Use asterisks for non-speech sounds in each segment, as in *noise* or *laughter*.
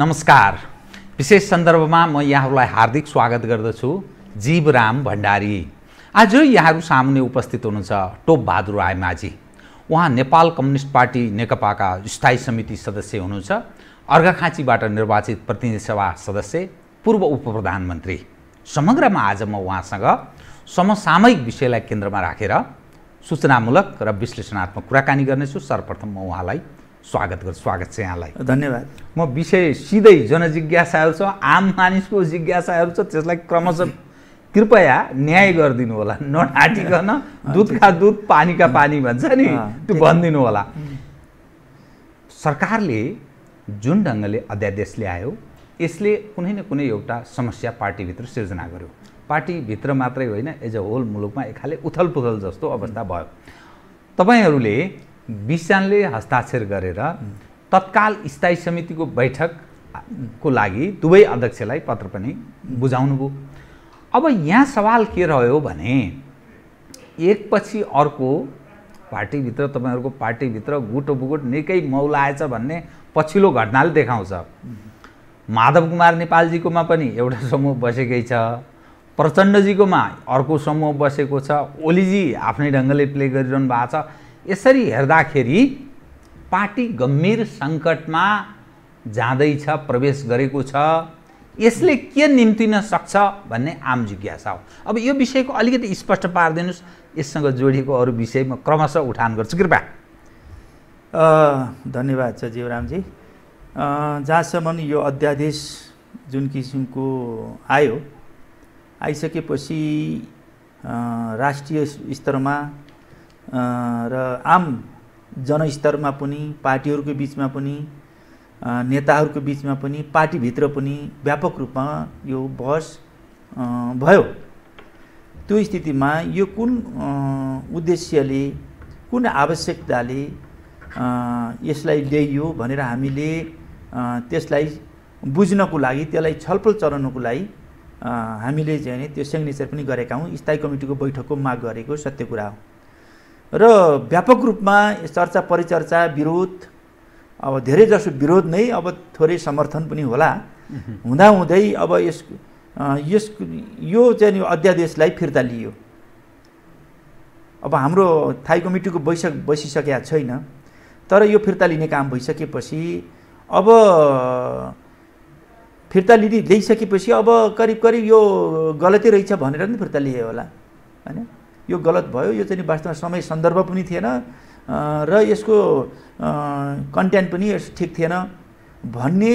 नमस्कार विशेष सन्दर्भमा म यहाँहरूलाई हार्दिक स्वागत गर्दछु जीवराम भण्डारी आज यहाँहरू सामुने उपस्थित हुनुहुन्छ टोप टोपबहादुर माझी उहाँ नेपाल कम्युनिस्ट पार्टी नेकपाका स्थायी समिति सदस्य हुनुहुन्छ अर्घाखाँचीबाट निर्वाचित प्रतिनिधि सभा सदस्य पूर्व उप प्रधानमन्त्री समग्रमा आज म उहाँसँग समसामयिक विषयलाई केन्द्रमा राखेर सूचनामूलक र विश्लेषणात्मक कुराकानी गर्नेछु सर्वप्रथम म उहाँलाई स्वागत गर्छु स्वागत छ यहाँलाई धन्यवाद म विषय सिधै जनजिज्ञासाहरू छ आम मानिसको जिज्ञासाहरू छ त्यसलाई क्रमशः कृपया न्याय गरिदिनु होला नटाटिकन दुधका दुध पानीका पानी भन्छ नि त्यो भनिदिनु होला सरकारले जुन ढङ्गले अध्यादेश ल्यायो यसले कुनै न कुनै एउटा समस्या पार्टीभित्र सिर्जना गर्यो पार्टीभित्र मात्रै होइन एज अ होल मुलुकमा एक खाले उथलपुथल जस्तो अवस्था भयो तपाईँहरूले विषानले हस्ताक्षर गरेर तत्काल स्थायी समितिको बैठकको लागि दुवै अध्यक्षलाई पत्र पनि बुझाउनुभयो अब यहाँ सवाल के रह्यो भने एकपछि अर्को पार्टीभित्र तपाईँहरूको पार्टीभित्र गुटो बुगुट निकै मौलाएछ भन्ने पछिल्लो घटनाले देखाउँछ माधव कुमार नेपालजीकोमा पनि एउटा *laughs* समूह बसेकै छ प्रचण्डजीकोमा अर्को समूह बसेको छ ओलीजी आफ्नै ढङ्गले प्ले गरिरहनु भएको छ यसरी हेर्दाखेरि पार्टी गम्भीर सङ्कटमा जाँदैछ प्रवेश गरेको छ यसले के निम्तिन सक्छ भन्ने आम जिज्ञासा हो अब यो विषयको अलिकति स्पष्ट पारिदिनुहोस् यससँग जोडिएको अरू विषय म क्रमशः उठान गर्छु कृपया धन्यवाद छ जीवरामजी जहाँसम्म यो अध्यादेश जुन किसिमको आयो आइसकेपछि राष्ट्रिय स्तरमा र आम जनस्तरमा पनि पार्टीहरूको बिचमा पनि नेताहरूको बिचमा पनि पार्टीभित्र पनि व्यापक रूपमा यो बहस भयो त्यो स्थितिमा यो कुन उद्देश्यले कुन आवश्यकताले यसलाई ल्याइयो भनेर हामीले त्यसलाई बुझ्नको लागि त्यसलाई छलफल चलाउनको लागि हामीले चाहिँ त्यो सिग्नेचर पनि गरेका हौँ स्थायी कमिटीको बैठकको माग गरेको सत्य कुरा हो र व्यापक रूपमा चर्चा परिचर्चा विरोध अब धेरै जसो विरोध नै अब थोरै समर्थन पनि होला हुँदाहुँदै अब यस यस यो चाहिँ अध्यादेशलाई फिर्ता लियो अब हाम्रो थाई कमिटीको बैसक बसिसकेका छैन तर यो फिर्ता लिने काम भइसकेपछि अब फिर्ता लिने ल्याइसकेपछि अब करिब करिब यो गलतै रहेछ भनेर नि फिर्ता लियो होला होइन यो गलत भयो यो चाहिँ वास्तवमा समय सन्दर्भ पनि थिएन र यसको कन्टेन्ट पनि यस ठिक थिएन भन्ने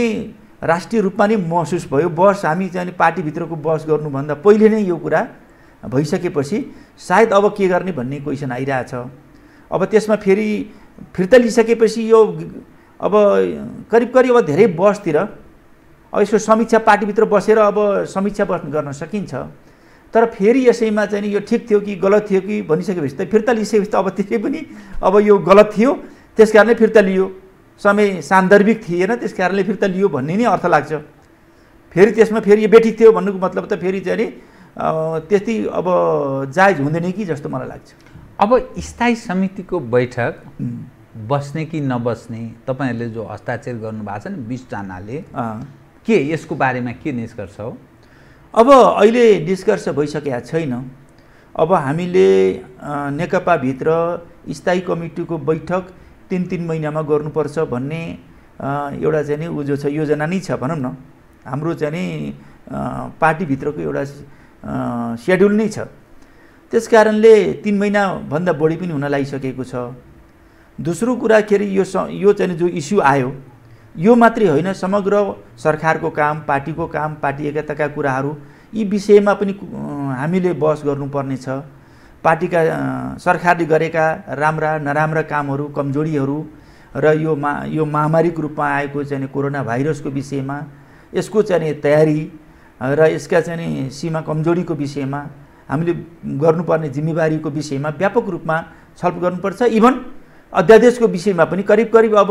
राष्ट्रिय रूपमा नै महसुस भयो बस हामी चाहिँ पार्टीभित्रको बस गर्नुभन्दा पहिले नै यो कुरा भइसकेपछि सायद अब के गर्ने भन्ने क्वेसन आइरहेछ अब त्यसमा फेरि फिर्ता लिइसकेपछि यो अब करिब करिब अब धेरै बसतिर अब यसको समीक्षा पार्टीभित्र बसेर अब समीक्षा गर्न सकिन्छ तर फेरि यसैमा चाहिँ यो ठिक थियो कि गलत थियो कि भनिसकेपछि त फिर्ता लिइसकेपछि त अब त्यसै पनि अब यो गलत थियो त्यस कारणले फिर्ता लियो समय सान्दर्भिक थिएन त्यस कारणले फिर्ता लियो भन्ने नै अर्थ लाग्छ फेरि त्यसमा फेरि यो बेठिक थियो भन्नुको मतलब त फेरि चाहिँ अरे त्यति अब जायज हुँदैन कि जस्तो मलाई लाग्छ अब स्थायी समितिको बैठक बस्ने कि नबस्ने तपाईँहरूले जो हस्ताक्षर गर्नुभएको छ नि बिसजनाले के यसको बारेमा के निष्कर्ष हो अब अहिले निष्कर्ष भइसकेका छैन अब हामीले नेकपाभित्र स्थायी कमिटीको बैठक तिन तिन महिनामा गर्नुपर्छ भन्ने एउटा चाहिँ नि जो छ योजना नै छ भनौँ न हाम्रो चाहिँ नि पार्टीभित्रको एउटा सेड्युल नै छ त्यस कारणले तिन महिनाभन्दा बढी पनि हुन लागिसकेको छ दोस्रो कुराखेरि यो स यो चाहिँ जो इस्यु आयो यो मात्रै होइन समग्र सरकारको काम पार्टीको काम पार्टी एकताका कुराहरू यी विषयमा पनि हामीले बहस गर्नुपर्नेछ पार्टीका सरकारले गरेका राम्रा नराम्रा कामहरू कमजोरीहरू र यो मा यो महामारीको रूपमा आएको चाहिँ कोरोना भाइरसको विषयमा यसको चाहिँ तयारी र यसका चाहिँ सीमा कमजोरीको विषयमा हामीले गर्नुपर्ने जिम्मेवारीको विषयमा व्यापक रूपमा छलफल गर्नुपर्छ इभन अध्यादेशको विषयमा पनि करिब करिब अब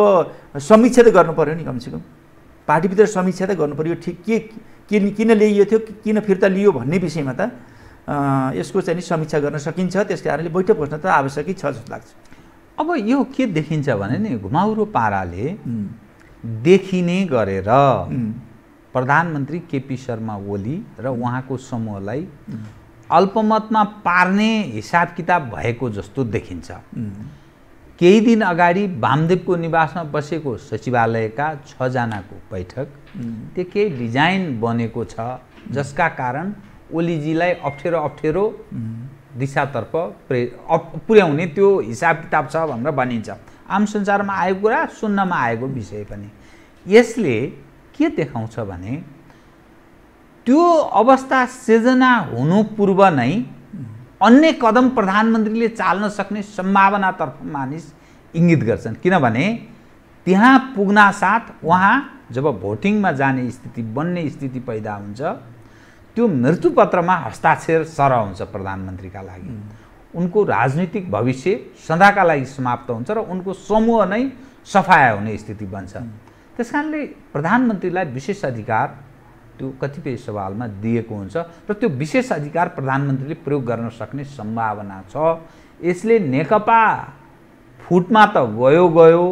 समीक्षा त गर्नु पऱ्यो नि कमसेकम पार्टीभित्र समीक्षा त गर्नु पऱ्यो ठिक के किन किन ल्याइयो थियो किन फिर्ता लियो भन्ने विषयमा त यसको चाहिँ नि समीक्षा गर्न सकिन्छ त्यस कारणले बैठक बस्न त आवश्यकै छ जस्तो लाग्छ अब यो के देखिन्छ भने नि घुमाउरो पाराले देखिने गरेर प्रधानमन्त्री केपी शर्मा ओली र उहाँको समूहलाई अल्पमतमा पार्ने हिसाब किताब भएको जस्तो देखिन्छ केही दिन अगाडि भामदेवको निवासमा बसेको सचिवालयका छजनाको बैठक त्यो केही डिजाइन बनेको छ जसका कारण ओलीजीलाई अप्ठ्यारो अप्ठ्यारो दिशातर्फ प्रे पुर्याउने त्यो हिसाब किताब छ भनेर भनिन्छ आम संसारमा आएको कुरा सुन्नमा आएको विषय पनि यसले के देखाउँछ भने त्यो अवस्था सृजना हुनु पूर्व नै अन्य कदम प्रधानमन्त्रीले चाल्न सक्ने सम्भावनातर्फ मानिस इङ्गित गर्छन् किनभने त्यहाँ पुग्नासाथ उहाँ जब भोटिङमा जाने स्थिति बन्ने स्थिति पैदा हुन्छ त्यो मृत्युपत्रमा हस्ताक्षर सरह हुन्छ प्रधानमन्त्रीका लागि उनको राजनीतिक भविष्य सदाका लागि समाप्त हुन्छ र उनको समूह नै सफाया हुने स्थिति बन्छ त्यस कारणले प्रधानमन्त्रीलाई विशेष अधिकार त्यो कतिपय सवालमा दिएको हुन्छ र त्यो विशेष अधिकार प्रधानमन्त्रीले प्रयोग गर्न सक्ने सम्भावना छ यसले नेकपा फुटमा त गयो गयो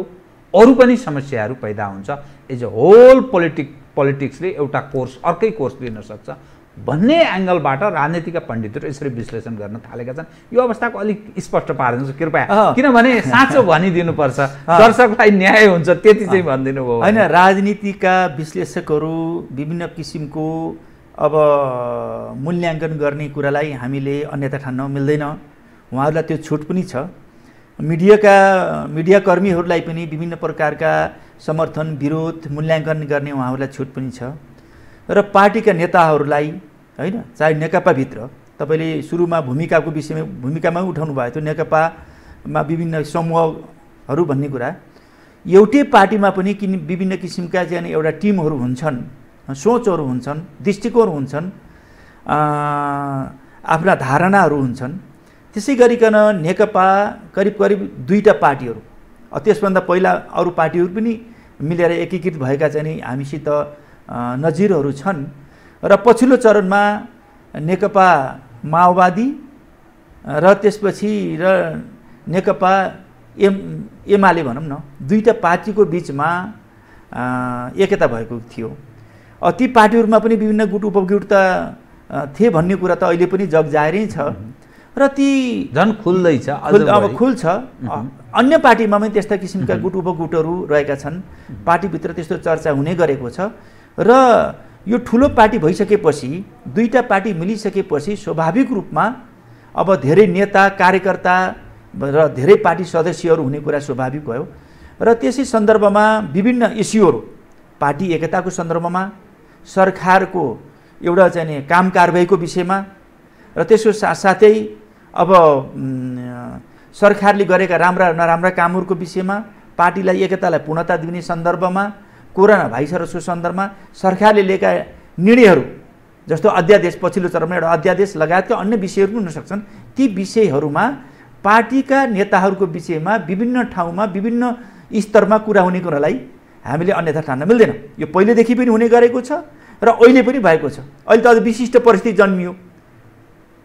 अरू पनि समस्याहरू पैदा हुन्छ एज अ होल पोलिटिक पोलिटिक्सले एउटा कोर्स अर्कै कोर्स लिन सक्छ भन्ने एङ्गलबाट राजनीतिका पण्डितहरू यसरी विश्लेषण गर्न थालेका छन् यो अवस्थाको अलिक स्पष्ट पारिदिनुहोस् कृपया किनभने साँचो भनिदिनुपर्छ दर्शकलाई न्याय हुन्छ त्यति चाहिँ भनिदिनु भयो होइन राजनीतिका विश्लेषकहरू विभिन्न किसिमको अब मूल्याङ्कन गर्ने कुरालाई हामीले अन्यथा ठान्न मिल्दैन उहाँहरूलाई त्यो छुट पनि छ मिडियाका मिडियाकर्मीहरूलाई पनि विभिन्न प्रकारका समर्थन विरोध मूल्याङ्कन गर्ने उहाँहरूलाई छुट पनि छ र पार्टीका नेताहरूलाई होइन चाहे नेकपाभित्र तपाईँले सुरुमा भूमिकाको विषयमा भूमिकामा उठाउनु भएको थियो नेकपामा विभिन्न समूहहरू भन्ने कुरा एउटै पार्टीमा पनि किन विभिन्न किसिमका चाहिँ एउटा टिमहरू हुन्छन् सोचहरू हुन्छन् दृष्टिकोण हुन्छन् आफ्ना धारणाहरू हुन्छन् त्यसै गरिकन नेकपा करिब करिब दुईवटा पार्टीहरू त्यसभन्दा पहिला अरू पार्टीहरू पनि मिलेर एकीकृत भएका चाहिँ हामीसित नजिरहरू छन् र पछिल्लो चरणमा नेकपा माओवादी र त्यसपछि र नेकपा एम एमाले भनौँ न दुईवटा पार्टीको बिचमा एकता भएको थियो ती पार्टीहरूमा पनि विभिन्न गुट उपगुट त थिए भन्ने कुरा त अहिले पनि जगजाएरै छ र ती झन् खुल्दैछ अब खुल्छ अन्य पार्टीमा पनि त्यस्ता किसिमका गुट उपगुटहरू रहेका छन् पार्टीभित्र त्यस्तो चर्चा हुने गरेको छ र यो ठुलो पार्टी भइसकेपछि दुईवटा पार्टी मिलिसकेपछि स्वाभाविक रूपमा अब धेरै नेता कार्यकर्ता र धेरै पार्टी सदस्यहरू हुने कुरा स्वाभाविक भयो र त्यसै सन्दर्भमा विभिन्न इस्युहरू पार्टी एकताको सन्दर्भमा सरकारको एउटा चाहिँ काम कारवाहीको विषयमा र त्यसको साथसाथै अब सरकारले गरेका राम्रा नराम्रा कामहरूको विषयमा पार्टीलाई एकतालाई पूर्णता दिने सन्दर्भमा कोरोना भाइरसको सन्दर्भमा सरकारले लिएका निर्णयहरू जस्तो अध्यादेश पछिल्लो चरणमा एउटा अध्यादेश लगायतका अन्य विषयहरू पनि हुनसक्छन् ती विषयहरूमा पार्टीका नेताहरूको विषयमा विभिन्न ठाउँमा विभिन्न स्तरमा कुरा हुने कुरालाई हामीले अन्यथा ठान्न मिल्दैन यो पहिलेदेखि पनि हुने गरेको छ र अहिले पनि भएको छ अहिले त अझ विशिष्ट परिस्थिति जन्मियो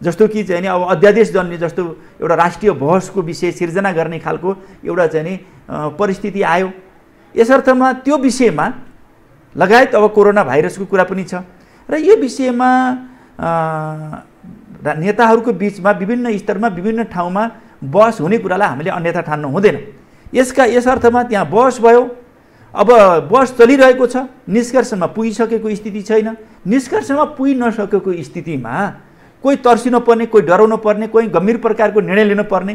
जस्तो कि चाहिँ नि अब अध्यादेश जन्मियो जस्तो एउटा राष्ट्रिय बहसको विषय सिर्जना गर्ने खालको एउटा चाहिँ नि परिस्थिति आयो यस अर्थमा त्यो विषयमा लगायत अब कोरोना भाइरसको कुरा पनि छ र यो विषयमा नेताहरूको बिचमा विभिन्न स्तरमा विभिन्न ठाउँमा बहस हुने कुरालाई हामीले अन्यथा ठान्नु हुँदैन यसका यस अर्थमा त्यहाँ बहस भयो अब बहस चलिरहेको छ निष्कर्षमा पुगिसकेको स्थिति छैन निष्कर्षमा पुगि नसकेको स्थितिमा कोही तर्सिनु पर्ने कोही डराउनु पर्ने कोही गम्भीर प्रकारको निर्णय लिनुपर्ने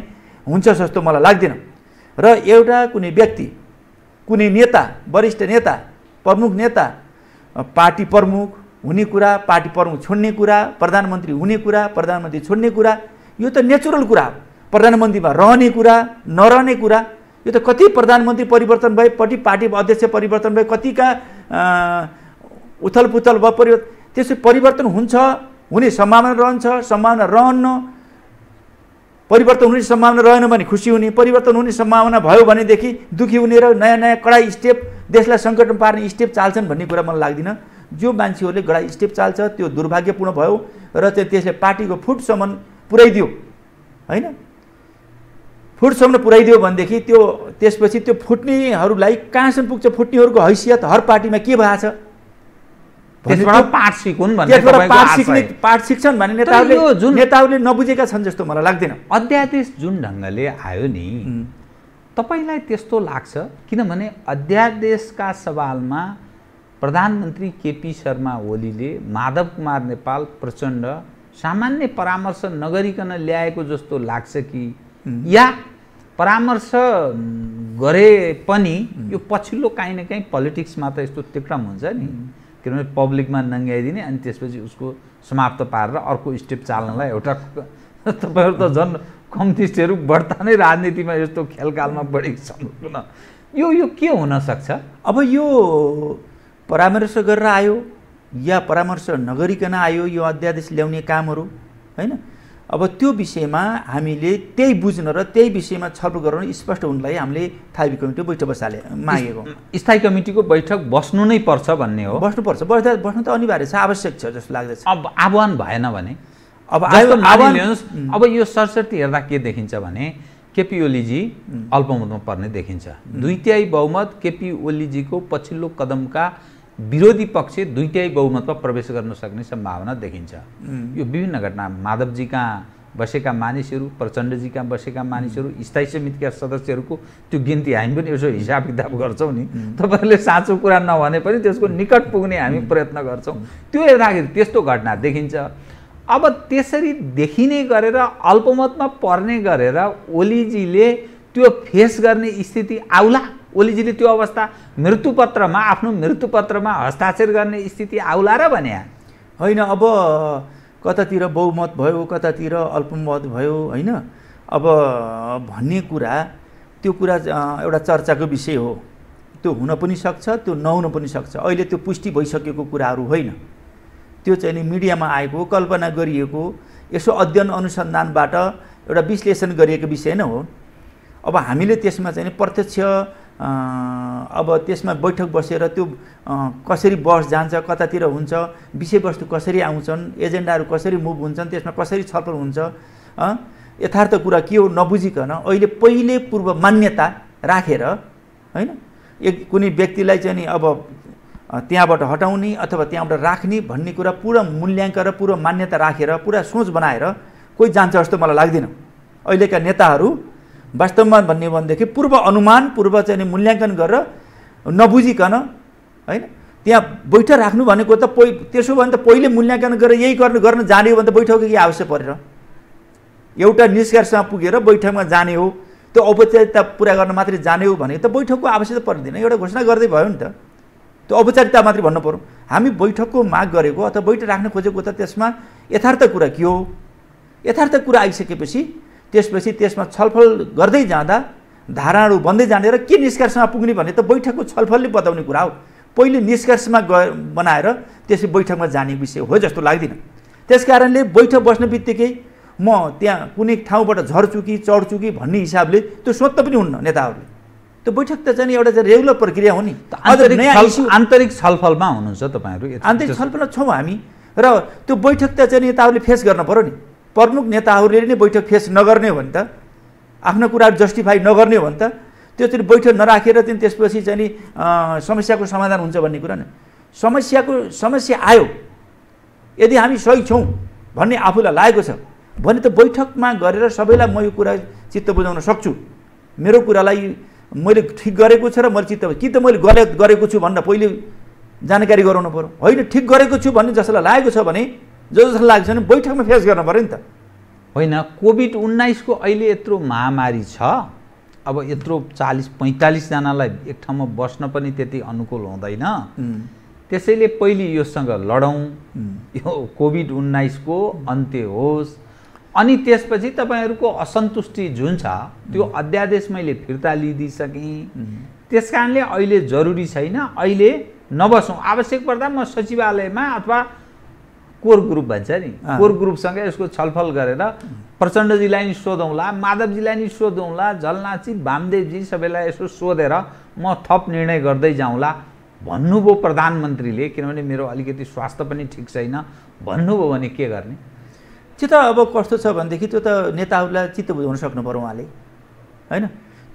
हुन्छ जस्तो मलाई लाग्दैन र एउटा कुनै व्यक्ति कुनै नेता वरिष्ठ नेता प्रमुख नेता पार्टी प्रमुख हुने कुरा पार्टी प्रमुख छोड्ने कुरा प्रधानमन्त्री हुने कुरा प्रधानमन्त्री छोड्ने कुरा यो त नेचुरल कुरा हो प्रधानमन्त्रीमा रहने कुरा नरहने कुरा यो त कति प्रधानमन्त्री परिवर्तन भए कति पार्टी अध्यक्ष परिवर्तन भए कतिका उथल पुथल भयो परिवर्तन त्यसो परिवर्तन हुन्छ हुने सम्भावना रहन्छ सम्भावना रहन्न परिवर्तन हुने सम्भावना रहेन भने खुसी हुने परिवर्तन हुने सम्भावना भयो भनेदेखि दुःखी हुने र नयाँ नयाँ कडा स्टेप देशलाई सङ्कटमा पार्ने स्टेप चाल्छन् भन्ने कुरा मलाई लाग्दिनँ जो मान्छेहरूले कडा स्टेप चाल्छ त्यो दुर्भाग्यपूर्ण भयो र चाहिँ त्यसले पार्टीको फुटसम्म पुऱ्याइदियो होइन फुटसम्म पुऱ्याइदियो भनेदेखि त्यो त्यसपछि त्यो फुट्नेहरूलाई कहाँसम्म पुग्छ फुट्नेहरूको हैसियत हर पार्टीमा के भएको छ नेताहरूले नबुझेका छन् जस्तो मलाई लाग्दैन अध्यादेश जुन ढङ्गले आयो नि तपाईँलाई त्यस्तो लाग्छ किनभने अध्यादेशका सवालमा प्रधानमन्त्री केपी शर्मा ओलीले माधव कुमार नेपाल प्रचण्ड सामान्य परामर्श नगरिकन ल्याएको जस्तो लाग्छ कि या परामर्श गरे पनि यो पछिल्लो काहीँ न काहीँ पोलिटिक्समा त यस्तो तिक्रम हुन्छ नि किनभने पब्लिकमा नङ्ग्याइदिने अनि त्यसपछि उसको समाप्त पारेर अर्को स्टेप चाल्नलाई एउटा *laughs* तपाईँहरू त झन् कम्युनिस्टहरू बढ्ता नै राजनीतिमा यस्तो खेलकालमा बढेको छ यो यो के हुनसक्छ अब यो परामर्श गरेर आयो या परामर्श नगरिकन आयो यो अध्यादेश ल्याउने कामहरू होइन अब त्यो विषयमा हामीले त्यही बुझ्न र त्यही विषयमा छलफल गराउन स्पष्ट हुनलाई हामीले स्थायी कमिटी बैठक बसाले मागेको स्थायी कमिटीको बैठक बस्नु नै पर्छ भन्ने हो बस्नुपर्छ बस्दा बस्नु त अनिवार्य छ आवश्यक छ जस्तो लाग्दछ अब आह्वान भएन भने अब आह्वानुहोस् अब यो सरस्वती हेर्दा के देखिन्छ भने केपी ओलीजी अल्पमतमा पर्ने देखिन्छ दुई बहुमत केपी ओलीजीको पछिल्लो कदमका विरोधी पक्ष दुइटै बहुमतमा प्रवेश गर्न सक्ने सम्भावना देखिन्छ यो विभिन्न घटना माधवजी कहाँ बसेका मानिसहरू प्रचण्डजी कहाँ बसेका मानिसहरू स्थायी समितिका सदस्यहरूको त्यो गिन्ती हामी पनि यसो हिसाब किताब गर्छौँ नि तपाईँहरूले साँचो कुरा नभने पनि त्यसको निकट पुग्ने हामी प्रयत्न गर्छौँ त्यो हेर्दाखेरि त्यस्तो घटना देखिन्छ अब त्यसरी देखिने गरेर अल्पमतमा पर्ने गरेर ओलीजीले त्यो फेस गर्ने स्थिति आउला ओलीजीले त्यो अवस्था मृत्युपत्रमा आफ्नो मृत्युपत्रमा हस्ताक्षर गर्ने स्थिति आउला र भने होइन अब कतातिर बहुमत भयो कतातिर अल्पमत भयो होइन अब भन्ने कुरा त्यो कुरा एउटा चर्चाको विषय हो त्यो हुन पनि सक्छ त्यो नहुन पनि सक्छ अहिले त्यो पुष्टि भइसकेको कुराहरू होइन त्यो चाहिँ नि मिडियामा आएको कल्पना गरिएको यसो अध्ययन अनुसन्धानबाट एउटा विश्लेषण गरिएको विषय नै हो अब हामीले त्यसमा चाहिँ प्रत्यक्ष अब त्यसमा बैठक बसेर त्यो कसरी बस जान्छ कतातिर हुन्छ विषयवस्तु कसरी आउँछन् एजेन्डाहरू कसरी मुभ हुन्छन् त्यसमा कसरी छलफल हुन्छ यथार्थ कुरा के हो नबुझिकन अहिले पहिले पूर्व मान्यता राखेर होइन एक कुनै व्यक्तिलाई चाहिँ नि अब त्यहाँबाट हटाउने अथवा त्यहाँबाट राख्ने भन्ने कुरा पुरा मूल्याङ्कन र पुरा मान्यता राखेर पुरा सोच बनाएर कोही जान्छ जस्तो मलाई लाग्दैन अहिलेका नेताहरू वास्तवमा भन्ने भनेदेखि पूर्व अनुमान पूर्व चाहिँ मूल्याङ्कन गरेर नबुझिकन होइन त्यहाँ बैठक राख्नु भनेको त पहि त्यसो भने त पहिले मूल्याङ्कन गरेर यही गर्नु गर्न जाने हो भने त बैठकको केही आवश्यक परेर एउटा निष्कर्षमा पुगेर बैठकमा जाने हो त्यो औपचारिकता पुरा गर्न मात्रै जाने हो भने त बैठकको आवश्यकता पर्दैन एउटा घोषणा गर्दै भयो नि त त्यो औपचारिकता मात्रै भन्नु पऱ्यो हामी बैठकको माग गरेको अथवा बैठक राख्न खोजेको त त्यसमा यथार्थ कुरा के हो यथार्थ कुरा आइसकेपछि त्यसपछि त्यसमा छलफल गर्दै जाँदा धाराहरू बन्दै जाने र के निष्कर्षमा पुग्ने भन्ने त बैठकको छलफलले बताउने कुरा हो पहिले निष्कर्षमा बनाएर त्यसपछि बैठकमा जाने विषय हो जस्तो लाग्दैन त्यस कारणले बैठक बस्ने बित्तिकै म त्यहाँ कुनै ठाउँबाट झर्छु कि चढ्छु कि भन्ने हिसाबले त्यो स्वत पनि हुन्न नेताहरूले त्यो बैठक त चाहिँ एउटा चाहिँ रेगुलर प्रक्रिया हो नि आन्तरिक छलफलमा हुनुहुन्छ तपाईँहरू आन्तरिक छलफलमा छौँ हामी र त्यो बैठक त चाहिँ नेताहरूले फेस गर्न पऱ्यो नि प्रमुख नेताहरूले नै बैठक फेस नगर्ने हो भने त आफ्नो कुराहरू जस्टिफाई नगर्ने हो भने त त्यो चाहिँ बैठक नराखेर त्यहाँदेखि त्यसपछि चाहिँ नि समस्याको समाधान हुन्छ भन्ने कुरा नै समस्याको समस्या आयो यदि हामी सही छौँ भन्ने आफूलाई लागेको छ भने त बैठकमा गरेर सबैलाई म यो कुरा चित्त बुझाउन सक्छु मेरो कुरालाई मैले ठिक गरेको छ र मैले चित्त कि त मैले गलत गरेको छु भनेर पहिले जानकारी गराउनु पऱ्यो होइन ठिक गरेको छु भन्ने जसलाई लागेको छ भने जो जसलाई लाग्छ भने बैठकमा फेस गर्नु पऱ्यो नि त होइन कोभिड उन्नाइसको अहिले यत्रो महामारी छ अब यत्रो चालिस पैँतालिसजनालाई एक ठाउँमा बस्न पनि त्यति अनुकूल हुँदैन त्यसैले पहिले योसँग लडौँ यो कोभिड उन्नाइसको अन्त्य होस् अनि त्यसपछि तपाईँहरूको असन्तुष्टि जुन छ त्यो अध्यादेश मैले फिर्ता लिइदिइसकेँ त्यस कारणले अहिले जरुरी छैन अहिले नबसौँ आवश्यक पर्दा म सचिवालयमा अथवा कोर ग्रुप भन्छ नि कोर ग्रुपसँगै यसको छलफल गरेर प्रचण्डजीलाई नि सोधौँला माधवजीलाई नि सोधौँला झलनाची भामदेवजी सबैलाई यसो सोधेर म थप निर्णय गर्दै जाउँला भन्नुभयो प्रधानमन्त्रीले किनभने मेरो अलिकति स्वास्थ्य पनि ठिक छैन भन्नुभयो भने के गर्ने त्यो त अब कस्तो छ भनेदेखि त्यो त नेताहरूलाई चित्त बुझाउन सक्नु पऱ्यो उहाँले होइन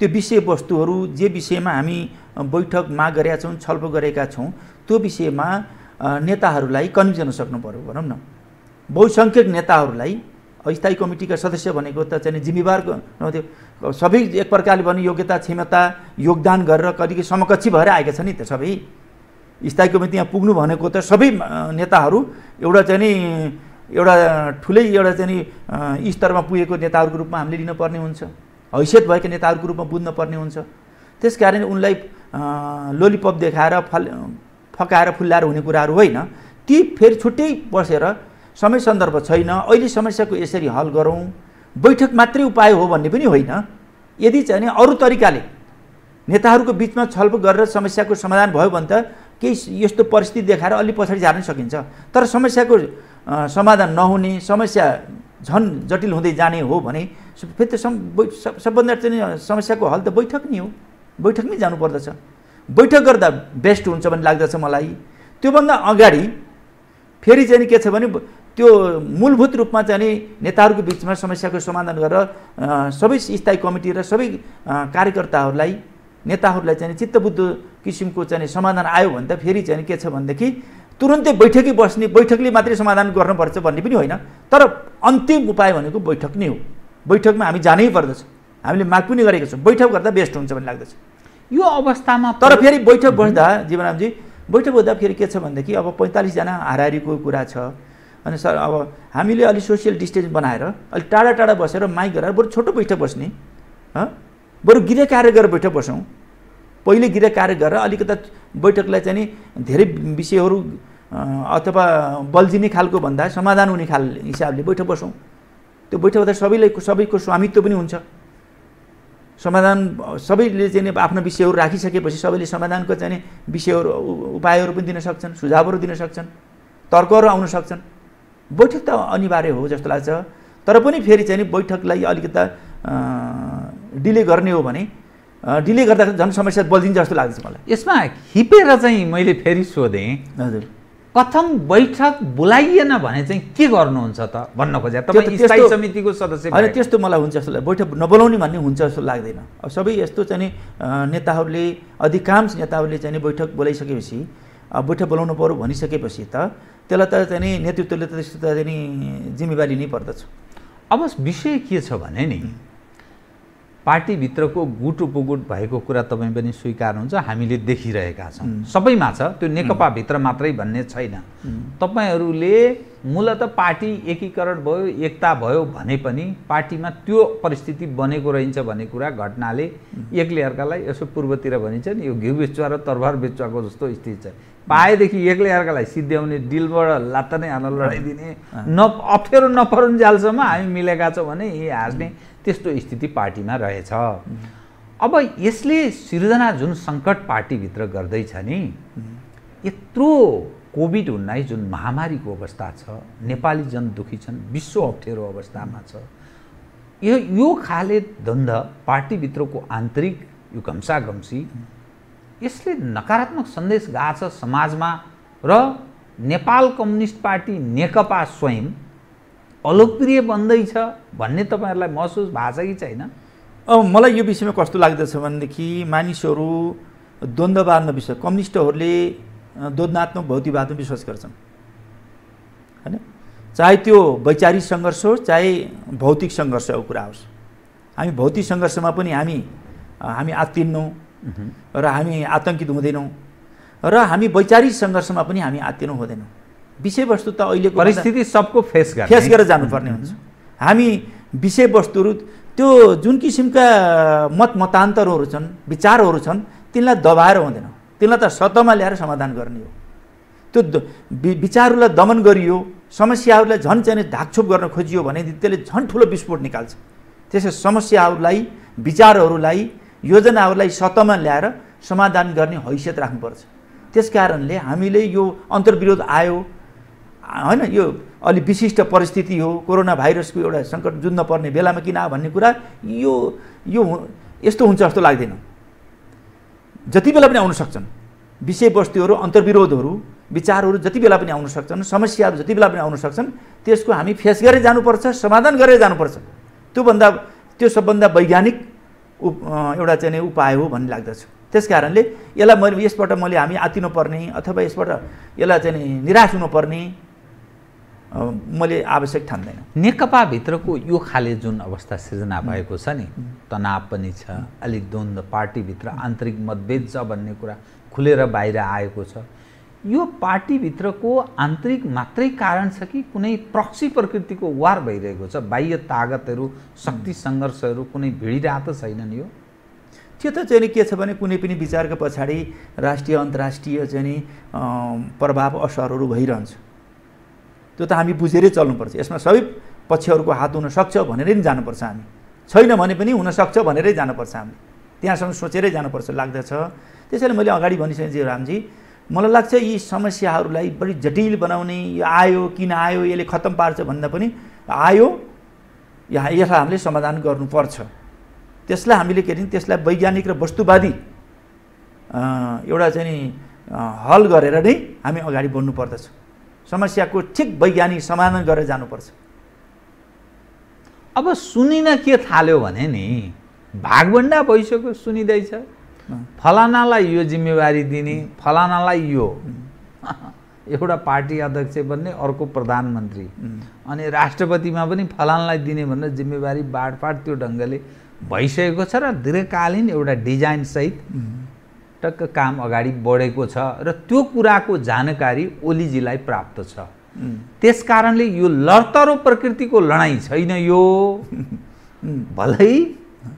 त्यो विषयवस्तुहरू जे विषयमा हामी बैठक माग गरेका छौँ छलफल गरेका छौँ त्यो विषयमा नेताहरूलाई कन्भिन्स गर्न सक्नु पऱ्यो भनौँ न बहुसङ्ख्यक नेताहरूलाई स्थायी कमिटीका सदस्य भनेको त चाहिँ जिम्मेवार त्यो सबै एक प्रकारले भने योग्यता क्षमता योगदान गरेर कति समकक्षी भएर आएका छन् नि त सबै स्थायी कमिटीमा पुग्नु भनेको त सबै नेताहरू एउटा चाहिँ नि एउटा ठुलै एउटा चाहिँ नि स्तरमा पुगेको नेताहरूको रूपमा हामीले लिनुपर्ने हुन्छ हैसियत भएका नेताहरूको रूपमा बुझ्नुपर्ने हुन्छ त्यस उनलाई लोलिपप देखाएर फल फकाएर फुल्लाएर हुने कुराहरू होइन ती फेरि छुट्टै बसेर समय सन्दर्भ छैन अहिले समस्याको यसरी हल गरौँ बैठक मात्रै उपाय हो भन्ने पनि होइन यदि चाहिँ अरू तरिकाले नेताहरूको बिचमा छलफल गरेर समस्याको समाधान भयो भने त केही यस्तो परिस्थिति देखाएर अलि पछाडि झार्न सकिन्छ तर समस्याको समाधान नहुने समस्या झन् जटिल हुँदै जाने हो भने फेरि त सबभन्दा चाहिँ समस्याको हल त बैठक नै हो बैठकमै जानुपर्दछ बैठक गर्दा बेस्ट हुन्छ भन्ने लाग्दछ मलाई त्योभन्दा अगाडि फेरि चाहिँ के छ भने त्यो मूलभूत रूपमा चाहिँ नि नेताहरूको बिचमा समस्याको समाधान गरेर सबै स्थायी कमिटी र सबै कार्यकर्ताहरूलाई नेताहरूलाई चाहिँ चित्तबुद्ध किसिमको चाहिँ समाधान आयो भने त फेरि चाहिँ के छ भनेदेखि तुरन्तै बैठकै बस्ने बैठकले मात्रै समाधान गर्नुपर्छ भन्ने पनि होइन तर अन्तिम उपाय भनेको बैठक नै हो बैठकमा हामी जानै पर्दछ हामीले माग पनि गरेको छौँ बैठक गर्दा बेस्ट हुन्छ भन्ने लाग्दछ यो अवस्थामा तर फेरि बैठक बस्दा जीवनरामजी बैठक बस्दा फेरि के छ भनेदेखि अब पैँतालिसजना हारारीको कुरा छ अनि सर अब हामीले अलिक सोसियल डिस्टेन्स बनाएर अलिक टाढा टाढा बसेर माइक गरेर बरु छोटो बैठक बस्ने बरु गृह कार्य गरेर बैठक बसौँ पहिले गृह कार्य गरेर अलिकता बैठकलाई चाहिँ नि धेरै विषयहरू अथवा बल्झिने खालको भन्दा समाधान हुने खाल हिसाबले बैठक बसौँ त्यो बैठक बस्दा सबैलाई सबैको स्वामित्व पनि हुन्छ समाधान सबैले चाहिँ नि आफ्नो विषयहरू राखिसकेपछि सबैले समाधानको चाहिँ विषयहरू उपायहरू पनि दिन सक्छन् सुझावहरू दिन सक्छन् तर्कहरू आउन सक्छन् बैठक त अनिवार्य हो जस्तो लाग्छ तर पनि फेरि चाहिँ बैठकलाई अलिकता डिले गर्ने हो भने डिले गर्दा झन् समस्या बल्झिन्छ जस्तो लाग्छ मलाई यसमा हिपेर चाहिँ मैले फेरि सोधेँ हजुर कथम बैठक बोलाइएन भने चाहिँ के गर्नुहुन्छ त भन्न खोजे तपाईँ स्थायी समितिको सदस्य होइन त्यस्तो मलाई हुन्छ जस्तो बैठक नबोलाउने भन्ने हुन्छ जस्तो लाग्दैन अब सबै यस्तो चाहिँ नेताहरूले अधिकांश नेताहरूले चाहिँ बैठक बोलाइसकेपछि बैठक बोलाउनु पऱ्यो भनिसकेपछि त त्यसलाई त चाहिँ नेतृत्वले त त्यस्तो त चाहिँ जिम्मेवारी नै पर्दछ अब विषय के छ भने नि पार्टीभित्रको गुट उपगुट भएको कुरा तपाईँ पनि स्वीकार्नुहुन्छ हामीले देखिरहेका छौँ सबैमा छ त्यो नेकपाभित्र मात्रै भन्ने छैन तपाईँहरूले मूलत पार्टी एकीकरण भयो एकता भयो भने पनि पार्टीमा त्यो परिस्थिति बनेको रहन्छ भन्ने कुरा घटनाले एकले अर्कालाई यसो पूर्वतिर भनिन्छ नि यो घिउ बेचुवा र तरबार बेचुवाको जस्तो स्थिति छ पाएदेखि एक्लै अर्कालाई सिद्ध्याउने डिलबाट लात नै लडाइदिने न अप्ठ्यारो नपरुन्जेलसम्म हामी मिलेका छौँ भने यी हाँस्ने त्यस्तो स्थिति पार्टीमा रहेछ अब यसले सिर्जना जुन सङ्कट पार्टीभित्र गर्दैछ नि यत्रो कोभिड उन्नाइस जुन महामारीको अवस्था छ नेपाली जन दुखी छन् विश्व अप्ठ्यारो अवस्थामा छ यो यो खाले द्वन्द पार्टीभित्रको आन्तरिक यो घम्साघम्सी यसले नकारात्मक सन्देश गाछ समाजमा र नेपाल कम्युनिस्ट पार्टी नेकपा स्वयं अलोकप्रिय बन्दैछ भन्ने तपाईँहरूलाई महसुस भएको छ कि छैन अब मलाई यो विषयमा कस्तो लाग्दछ भनेदेखि मानिसहरू द्वन्द्ववादमा विश्वास कम्युनिस्टहरूले द्वन्द्वात्मक भौतिकवादमा विश्वास गर्छन् होइन चाहे त्यो वैचारिक सङ्घर्ष होस् चाहे भौतिक सङ्घर्षको कुरा होस् हामी भौतिक सङ्घर्षमा पनि हामी हामी आत्तिन्नौँ र हामी आतङ्कित हुँदैनौँ र हामी वैचारिक सङ्घर्षमा पनि हामी आत्तिनु हुँदैनौँ विषयवस्तु त अहिले परिस्थिति सबको फेस फेस गरेर जानुपर्ने हुन्छ हामी विषयवस्तुहरू त्यो जुन किसिमका मत मतान्तरहरू छन् विचारहरू छन् तिनलाई दबाएर हुँदैन तिनलाई त सतहमा ल्याएर समाधान गर्ने हो त्यो विचारहरूलाई दमन गरियो समस्याहरूलाई झन् चाहिँ ढाकछोप गर्न खोजियो भने त्यसले झन् ठुलो विस्फोट निकाल्छ त्यसै समस्याहरूलाई विचारहरूलाई योजनाहरूलाई सतहमा ल्याएर समाधान गर्ने हैसियत राख्नुपर्छ त्यस कारणले हामीले यो अन्तर्विरोध आयो होइन यो अलि विशिष्ट परिस्थिति हो कोरोना भाइरसको एउटा सङ्कट जुझ्न पर्ने बेलामा किन आयो भन्ने कुरा यो यो यस्तो हुन्छ जस्तो लाग्दैन जति बेला पनि आउन सक्छन् विषयवस्तुहरू अन्तर्विरोधहरू विचारहरू जति बेला पनि आउन सक्छन् समस्याहरू जति बेला पनि आउन सक्छन् त्यसको हामी फेस गरेर जानुपर्छ समाधान गरेर जानुपर्छ त्योभन्दा त्यो सबभन्दा वैज्ञानिक एउटा चाहिँ उपाय हो भन्ने लाग्दछ त्यस कारणले यसलाई मैले यसबाट मैले हामी आतिनुपर्ने अथवा यसबाट यसलाई चाहिँ निराश हुनुपर्ने मैले आवश्यक ठान्दैन नेकपाभित्रको यो खाले जुन अवस्था सृजना भएको छ नि तनाव पनि छ अलिक द्वन्द्व पार्टीभित्र आन्तरिक मतभेद छ भन्ने कुरा खुलेर बाहिर आएको छ यो पार्टीभित्रको आन्तरिक मात्रै कारण छ कि कुनै प्रक्सी प्रकृतिको वार भइरहेको छ बाह्य तागतहरू शक्ति सङ्घर्षहरू कुनै भिडिरहेको छैनन् यो त्यो त चाहिँ के छ भने कुनै पनि विचारको पछाडि राष्ट्रिय अन्तर्राष्ट्रिय चाहिँ प्रभाव असरहरू भइरहन्छ त्यो त हामी बुझेरै चल्नुपर्छ यसमा सबै पक्षहरूको हात हुनसक्छ भनेरै नि जानुपर्छ हामी छैन भने पनि हुनसक्छ भनेरै जानुपर्छ हामी त्यहाँसम्म सोचेरै जानुपर्छ लाग्दछ त्यसैले मैले अगाडि भनिसकेँ रामजी मलाई लाग्छ यी समस्याहरूलाई बढी जटिल बनाउने यो आयो किन आयो यसले खत्तम पार्छ भन्दा पनि आयो यहाँ यसलाई हामीले समाधान गर्नुपर्छ त्यसलाई हामीले के अरे त्यसलाई वैज्ञानिक र वस्तुवादी एउटा चाहिँ हल गरेर नै हामी अगाडि बढ्नु पर्दछ समस्याको ठिक वैज्ञानिक समाधान गरेर जानुपर्छ अब सुनिन के थाल्यो भने नि भागभन्डा भइसक्यो सुनिँदैछ फलानालाई यो जिम्मेवारी दिने फलानालाई यो *laughs* एउटा पार्टी अध्यक्ष बन्ने अर्को प्रधानमन्त्री अनि राष्ट्रपतिमा पनि फलानलाई दिने भनेर जिम्मेवारी बाँडफाँड त्यो ढङ्गले भइसकेको छ र दीर्घकालीन एउटा डिजाइनसहित टक्क काम अगाडि बढेको छ र त्यो कुराको जानकारी ओलीजीलाई प्राप्त छ त्यस कारणले यो लर्तरो प्रकृतिको लडाइँ छैन यो भलै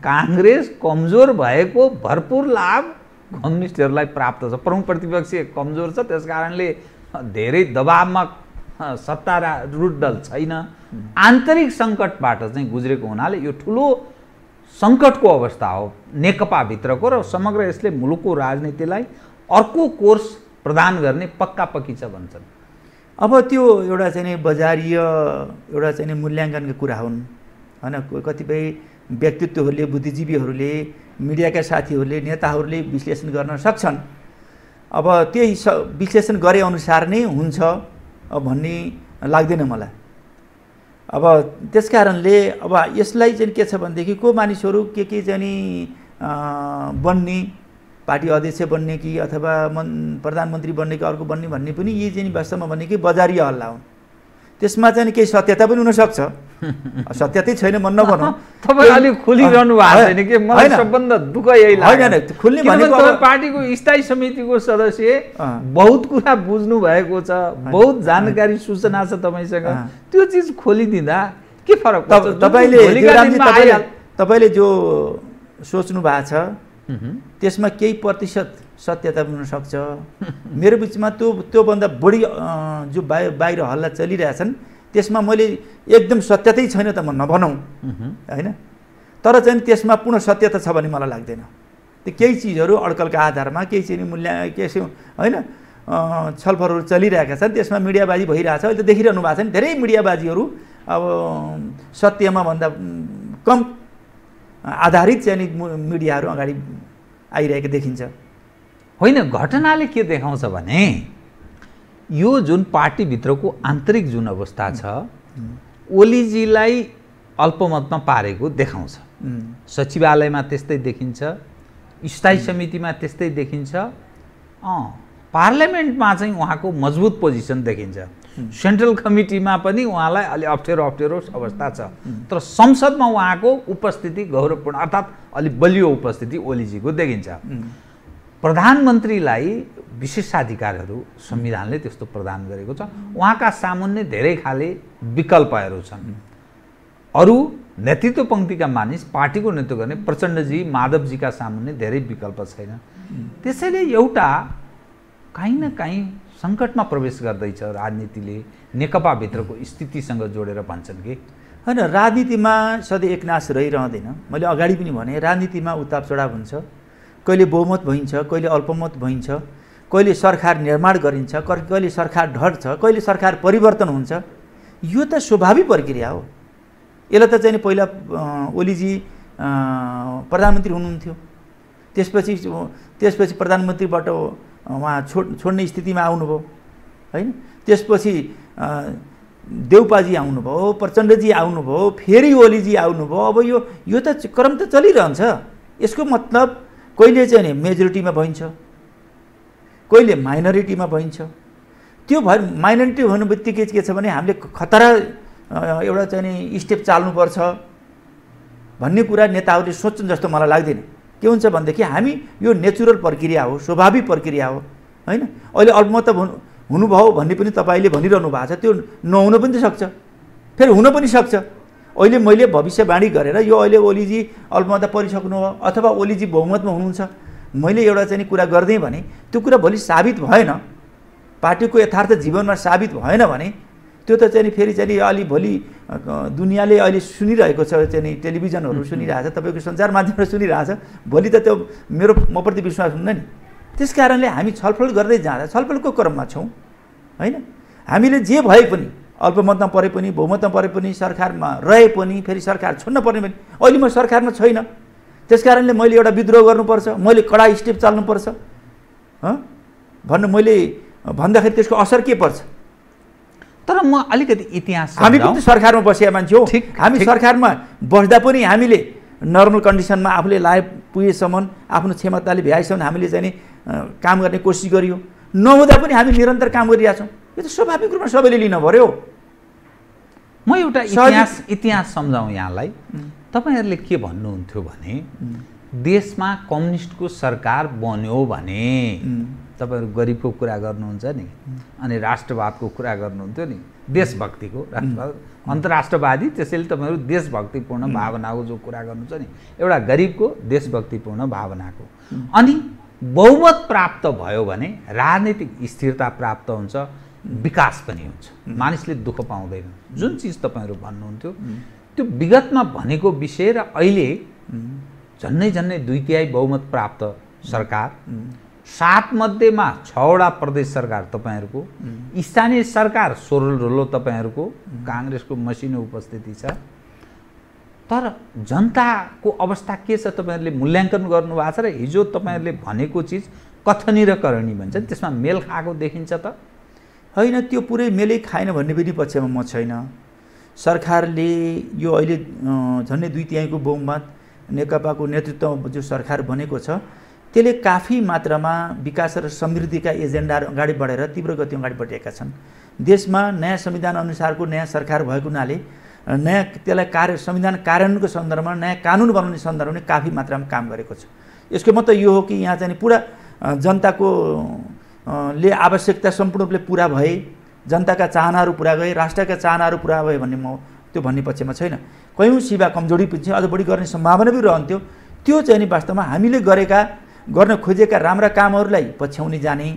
काङ्ग्रेस कमजोर भएको भरपुर लाभ कम्युनिस्टहरूलाई प्राप्त छ प्रमुख प्रतिपक्ष कमजोर छ त्यस कारणले धेरै दबावमा सत्ता रुट दल छैन आन्तरिक सङ्कटबाट चाहिँ गुज्रेको हुनाले यो ठुलो सङ्कटको अवस्था हो नेकपाभित्रको र समग्र यसले मुलुकको राजनीतिलाई अर्को कोर्स प्रदान गर्ने पक्का पक्की छ भन्छन् अब त्यो एउटा चाहिँ नि बजारीय एउटा चाहिँ नि कुरा हुन् होइन कतिपय व्यक्तित्वहरूले बुद्धिजीवीहरूले मिडियाका साथीहरूले नेताहरूले विश्लेषण गर्न सक्छन् अब त्यही स विश्लेषण गरे अनुसार नै हुन्छ भन्ने लाग्दैन मलाई अब त्यस कारणले अब यसलाई चाहिँ के छ भनेदेखि को मानिसहरू के के चाहिँ बन्ने पार्टी अध्यक्ष बन्ने कि अथवा मन प्रधानमन्त्री बन्ने कि अर्को बन्ने भन्ने पनि यी चाहिँ वास्तवमा भन्ने कि बजारी हल्ला हुन् त्यसमा चाहिँ केही सत्यता पनि हुनसक्छ *laughs* सत्यतै छैन मन नभनौँ *laughs* तपाईँ अलिक खोलिरहनु भएको छैन कि मलाई सबभन्दा दुःख यही लाग्यो खुल्ने भनेको पार्टीको स्थायी समितिको सदस्य बहुत कुरा बुझ्नु भएको छ बहुत जानकारी सूचना छ तपाईँसँग त्यो चिज खोलिदिँदा के फरक तपाईँले तपाईँले जो सोच्नु भएको छ त्यसमा केही प्रतिशत सत्यता पनि हुनसक्छ मेरो बिचमा त्यो त्योभन्दा बढी जो बाहिर बाहिर हल्ला चलिरहेछन् त्यसमा मैले एकदम सत्यतै छैन त म नभनौँ होइन तर चाहिँ त्यसमा पूर्ण सत्यता छ भन्ने मलाई लाग्दैन त्यो केही चिजहरू अड्कलका आधारमा केही चिज मूल्य के होइन छलफलहरू चलिरहेका छन् त्यसमा मिडियाबाजी भइरहेछ अहिले त देखिरहनु भएको छ नि धेरै मिडियाबाजीहरू अब सत्यमा भन्दा कम आधारित चाहिँ मिडियाहरू अगाडि आइरहेको देखिन्छ होइन घटनाले के देखाउँछ भने यो जुन पार्टीभित्रको आन्तरिक जुन अवस्था छ ओलीजीलाई अल्पमतमा पारेको देखाउँछ सचिवालयमा त्यस्तै देखिन्छ स्थायी समितिमा त्यस्तै देखिन्छ अँ पार्लियामेन्टमा चाहिँ उहाँको मजबुत पोजिसन देखिन्छ सेन्ट्रल कमिटीमा पनि उहाँलाई अलि अप्ठ्यारो अप्ठ्यारो अवस्था छ तर संसदमा उहाँको उपस्थिति गौरवपूर्ण अर्थात् अलिक बलियो उपस्थिति ओलीजीको देखिन्छ प्रधानमन्त्रीलाई विशेषाधिकारहरू संविधानले त्यस्तो प्रदान गरेको छ उहाँका सामान्य धेरै खाले विकल्पहरू छन् अरू नेतृत्व पङ्क्तिका मानिस पार्टीको नेतृत्व गर्ने प्रचण्डजी माधवजीका सामान्य धेरै विकल्प छैन त्यसैले एउटा काहीँ न काहीँ सङ्कटमा प्रवेश गर्दैछ राजनीतिले नेकपाभित्रको स्थितिसँग जोडेर भन्छन् कि होइन राजनीतिमा सधैँ एकनाश रहिरहँदैन मैले अगाडि पनि भने राजनीतिमा उताप चढाव हुन्छ कहिले बहुमत भइन्छ कहिले अल्पमत भइन्छ कहिले सरकार निर्माण गरिन्छ कहिले सरकार ढड्छ कहिले सरकार परिवर्तन हुन्छ यो त स्वाभाविक प्रक्रिया हो यसलाई त चाहिँ पहिला ओलीजी प्रधानमन्त्री हुनुहुन्थ्यो त्यसपछि त्यसपछि प्रधानमन्त्रीबाट उहाँ छोड छोड्ने स्थितिमा आउनुभयो होइन त्यसपछि देउपाजी आउनुभयो प्रचण्डजी आउनुभयो फेरि ओलीजी आउनुभयो अब यो यो त क्रम त चलिरहन्छ यसको मतलब कहिले चाहिँ नि मेजोरिटीमा भइन्छ कहिले माइनोरिटीमा भइन्छ त्यो भए माइनोरिटी हुने बित्तिकै के छ भने हामीले खतरा एउटा चाहिँ नि स्टेप चाल्नुपर्छ भन्ने कुरा नेताहरूले सोच्छन् जस्तो मलाई लाग्दैन के हुन्छ भनेदेखि हामी यो नेचुरल प्रक्रिया हो स्वाभाविक प्रक्रिया हो होइन अहिले अल्पमत हुनुभयो भन्ने पनि तपाईँले भनिरहनु भएको छ त्यो नहुन पनि सक्छ फेरि हुन पनि सक्छ अहिले मैले भविष्यवाणी गरेर यो अहिले ओलीजी अल्पमत परिसक्नु हो अथवा ओलीजी बहुमतमा हुनुहुन्छ मैले एउटा चाहिँ कुरा गरिदिएँ भने त्यो कुरा भोलि साबित भएन पार्टीको यथार्थ जीवनमा साबित भएन भने त्यो त चाहिँ फेरि चाहिँ अलि भोलि दुनियाँले अहिले सुनिरहेको छ चाहिँ टेलिभिजनहरू सुनिरहेछ तपाईँको सञ्चार माध्यमहरू सुनिरहेछ भोलि त त्यो मेरो मप्रति विश्वास हुन्न नि त्यस कारणले हामी छलफल गर्दै जाँदा छलफलको क्रममा छौँ होइन हामीले जे भए पनि अल्पमतमा परे पनि बहुमतमा परे पनि सरकारमा रहे पनि फेरि सरकार छोड्न पर्ने पनि अहिले म सरकारमा छैन त्यस कारणले मैले एउटा विद्रोह गर्नुपर्छ मैले कडा स्टेप चाल्नुपर्छ भन्नु मैले भन्दाखेरि त्यसको असर के पर्छ तर म अलिकति इतिहास हामी पनि सरकारमा बसेका मान्छे हो हामी सरकारमा बस्दा पनि हामीले नर्मल कन्डिसनमा आफूले लाए पुगेसम्म आफ्नो क्षमताले भ्याएसम्म हामीले चाहिँ काम गर्ने कोसिस गरियो नहुँदा पनि हामी निरन्तर काम गरिरहेछौँ यो त स्वाभाविक रूपमा सबैले लिन पऱ्यो म एउटा इतिहास इतिहास सम्झाउँ यहाँलाई तपाईँहरूले के भन्नुहुन्थ्यो भने देशमा कम्युनिस्टको सरकार बन्यो भने तपाईँहरू गरिबको कुरा गर्नुहुन्छ नि अनि राष्ट्रवादको कुरा गर्नुहुन्थ्यो नि देशभक्तिको राष्ट्रवाद अन्तर्राष्ट्रवादी त्यसैले तपाईँहरू देशभक्तिपूर्ण भावनाको जो कुरा गर्नुहुन्छ नि एउटा गरिबको देशभक्तिपूर्ण भावनाको अनि बहुमत प्राप्त भयो भने राजनीतिक स्थिरता प्राप्त हुन्छ विकास पनि हुन्छ मानिसले दुःख पाउँदैन जुन चिज तपाईँहरू भन्नुहुन्थ्यो त्यो विगतमा भनेको विषय र अहिले झन्नै झन्नै दुई तिहाई बहुमत प्राप्त सरकार सात मध्येमा छवटा प्रदेश सरकार तपाईँहरूको स्थानीय सरकार सोह्रो तपाईँहरूको काङ्ग्रेसको मसिनो उपस्थिति छ तर जनताको अवस्था के छ तपाईँहरूले मूल्याङ्कन गर्नुभएको छ र हिजो तपाईँहरूले भनेको चिज कथनी र करणी भन्छ त्यसमा मेल खाएको देखिन्छ त होइन त्यो पुरै मेलै खाएन भन्ने पनि पक्षमा म छैन सरकारले यो अहिले झन्डै दुई तिहाईको बहुमत नेकपाको नेतृत्वमा जो सरकार बनेको छ त्यसले काफी मात्रामा विकास र समृद्धिका एजेन्डाहरू अगाडि बढेर तीव्र गति अगाडि बढेका छन् देशमा नयाँ संविधान अनुसारको नयाँ सरकार भएको हुनाले नयाँ त्यसलाई कार्य संविधान कार्यान्वयनको सन्दर्भमा नयाँ कानुन बनाउने सन्दर्भमा काफी मात्रामा काम गरेको छ यसको मतलब यो हो कि यहाँ चाहिँ पुरा जनताको ले आवश्यकता सम्पूर्ण रूपले पुरा भए जनताका चाहनाहरू पुरा गए राष्ट्रका चाहनाहरू पुरा भए भन्ने म त्यो भन्ने पक्षमा छैन कयौँ सेवा कमजोरी पछि अझ बढी गर्ने सम्भावना पनि रहन्थ्यो त्यो चाहिँ नि वास्तवमा हामीले गरेका गर्न खोजेका राम्रा कामहरूलाई पछ्याउने जाने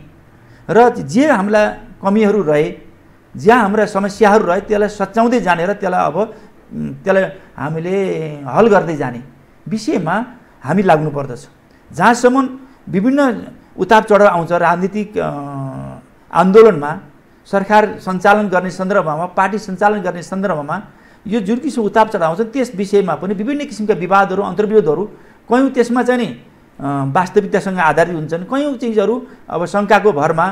र जे हाम्रा कमीहरू रहे जहाँ हाम्रा समस्याहरू रहे त्यसलाई सच्याउँदै जाने र त्यसलाई अब त्यसलाई हामीले हल गर्दै जाने विषयमा हामी लाग्नु लाग्नुपर्दछ जहाँसम्म विभिन्न उताप चढाव आउँछ राजनीतिक आन्दोलनमा सरकार सञ्चालन गर्ने सन्दर्भमा पार्टी सञ्चालन गर्ने सन्दर्भमा यो जुन किसिमको उताप चढाव आउँछ त्यस विषयमा पनि विभिन्न किसिमका विवादहरू अन्तर्विरोधहरू कयौँ त्यसमा चाहिँ नि वास्तविकतासँग आधारित हुन्छन् कयौँ चिजहरू अब शङ्काको भरमा